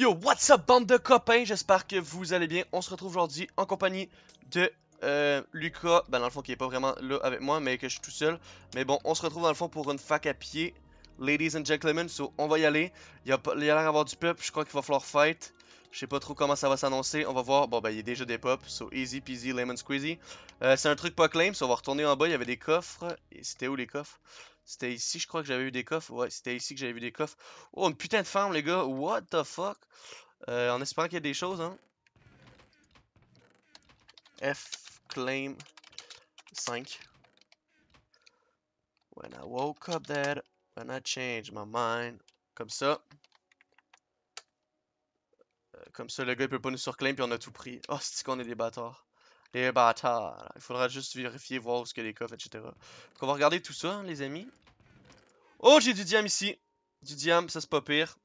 Yo, what's up bande de copains, j'espère que vous allez bien. On se retrouve aujourd'hui en compagnie de euh, Lucas, ben dans le fond qui est pas vraiment là avec moi, mais que je suis tout seul. Mais bon, on se retrouve dans le fond pour une fac à pied ladies and gentlemen, so on va y aller. Il y a, l'air d'avoir du peuple, je crois qu'il va falloir fight. Je sais pas trop comment ça va s'annoncer, on va voir. Bon, bah il y a déjà des pops, so easy peasy, lemon squeezy. Euh, c'est un truc pas claim, so on va retourner en bas, il y avait des coffres. C'était où les coffres C'était ici, je crois que j'avais eu des coffres. Ouais, c'était ici que j'avais vu des coffres. Oh, une putain de ferme les gars, what the fuck euh, En espérant qu'il y ait des choses, hein. F claim 5. When I woke up there. Gonna change my mind. Comme ça. Euh, comme ça, le gars, il peut pas nous surclaim, puis on a tout pris. Ah, oh, c'est qu'on est des bâtards. Les bâtards. Il faudra juste vérifier, voir où ce que les coffres, etc. Donc, on va regarder tout ça, hein, les amis. Oh, j'ai du diam ici. Du diam, ça, c'est pas pire.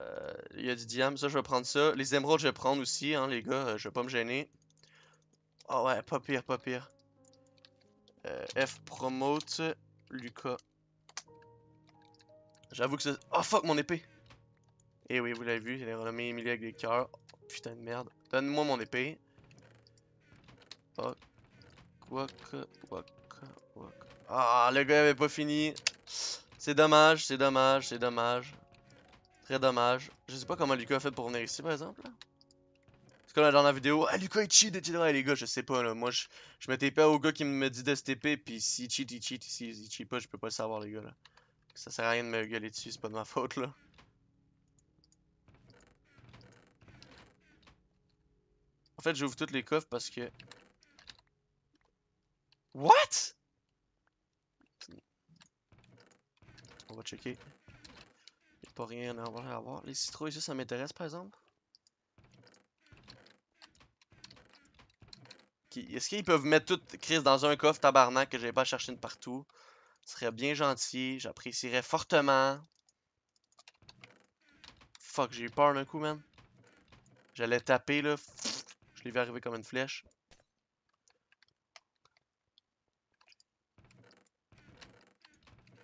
Euh, il y a du diam, ça, je vais prendre ça. Les émeraudes, je vais prendre aussi, hein, les gars. Euh, je vais pas me gêner. Oh ouais, pas pire, pas pire. F promote Lucas. J'avoue que c'est... Oh fuck mon épée Et eh oui, vous l'avez vu, j'ai renommé Emily avec des cœurs. putain de merde. Donne-moi mon épée. Oh. Quoi Ah, le gars avait pas fini. C'est dommage, c'est dommage, c'est dommage. Très dommage. Je sais pas comment Lucas a fait pour venir ici, par exemple. qu'on a dans la vidéo, ah Lucas il cheat, etc. Et les gars, je sais pas là. Moi, je, mets m'étais pas au gars qui me dit de se TP, puis s'il cheat, il cheat. S'il cheat pas, je peux pas le savoir, les gars là. Ça sert à rien de me gueuler dessus, c'est pas de ma faute là. En fait, j'ouvre toutes les coffres parce que... What? On va checker. Y'a pas rien à avoir, Les citrouilles, ça, ça m'intéresse par exemple. Est-ce qu'ils peuvent mettre toutes Chris dans un coffre tabarnak que j'ai pas cherché de partout? serait bien gentil. J'apprécierais fortement. Fuck, j'ai eu peur d'un coup, man. J'allais taper, là. Je l'ai vu arriver comme une flèche.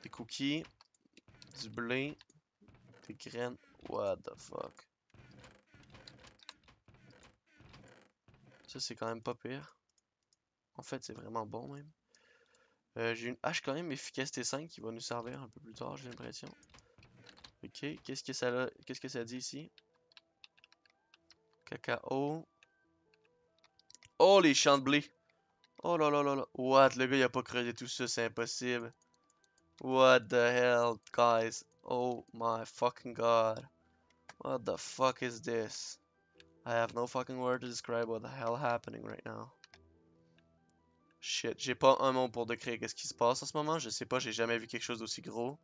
Des cookies. Du blé. Des graines. What the fuck. Ça, c'est quand même pas pire. En fait, c'est vraiment bon, même. Euh, j'ai une hache quand même, efficacité 5, qui va nous servir un peu plus tard, j'ai l'impression. Ok, qu'est-ce que ça que ça dit ici? Cacao. Oh, les champs Oh là là là là. What? Le gars, il a pas creusé tout ça, c'est impossible. What the hell, guys? Oh my fucking god. What the fuck is this? I have no fucking word to describe what the hell happening right now. Shit, j'ai pas un mot pour décrire qu'est-ce qui se passe en ce moment. Je sais pas, j'ai jamais vu quelque chose d'aussi gros.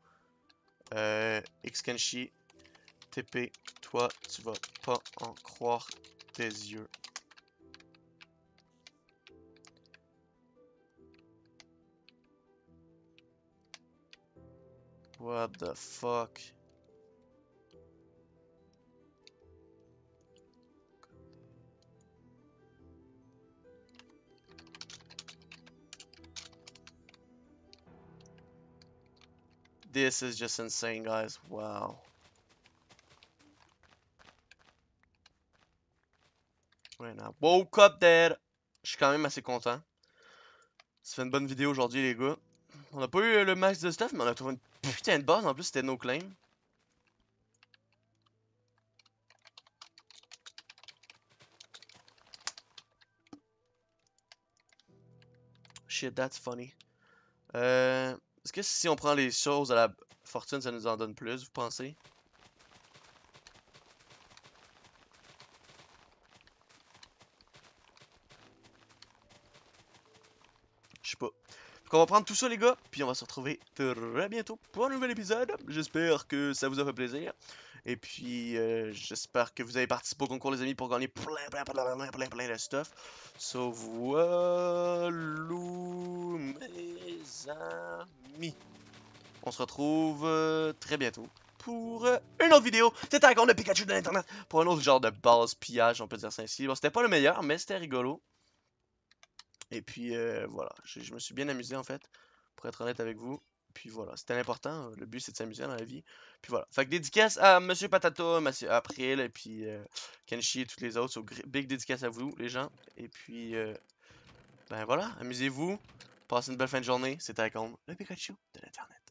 Euh, Xkenshi, TP, toi, tu vas pas en croire tes yeux. What the fuck? This is just insane, guys. Wow. Right now. Woke up dead. Je suis quand même assez content. Ça fait une bonne vidéo aujourd'hui, les gars. On n'a pas eu le max de stuff, mais on a trouvé une putain de base. En plus, c'était no claim. Shit, that's funny. Euh... Est-ce que si on prend les choses à la fortune, ça nous en donne plus, vous pensez? Donc on va prendre tout ça les gars, puis on va se retrouver très bientôt pour un nouvel épisode. J'espère que ça vous a fait plaisir. Et puis euh, j'espère que vous avez participé au concours les amis pour gagner plein plein plein plein plein, plein de stuff. So voilà mes amis. On se retrouve euh, très bientôt pour euh, une autre vidéo. C'était un grand de Pikachu de l'internet pour un autre genre de base pillage, on peut dire ça ainsi. Bon, c'était pas le meilleur, mais c'était rigolo. Et puis euh, voilà, je, me suis bien amusé en fait, pour être honnête avec vous. Puis voilà, c'était important, euh, le but c'est de s'amuser dans la vie. Puis voilà, fait que dédicace à Monsieur Patato Monsieur April, et puis euh, Kenshi et toutes les autres. So, big dédicace à vous les gens. Et puis, ben voilà, amusez-vous, passez une belle fin de journée. C'était Icon, le Pikachu de l'Internet.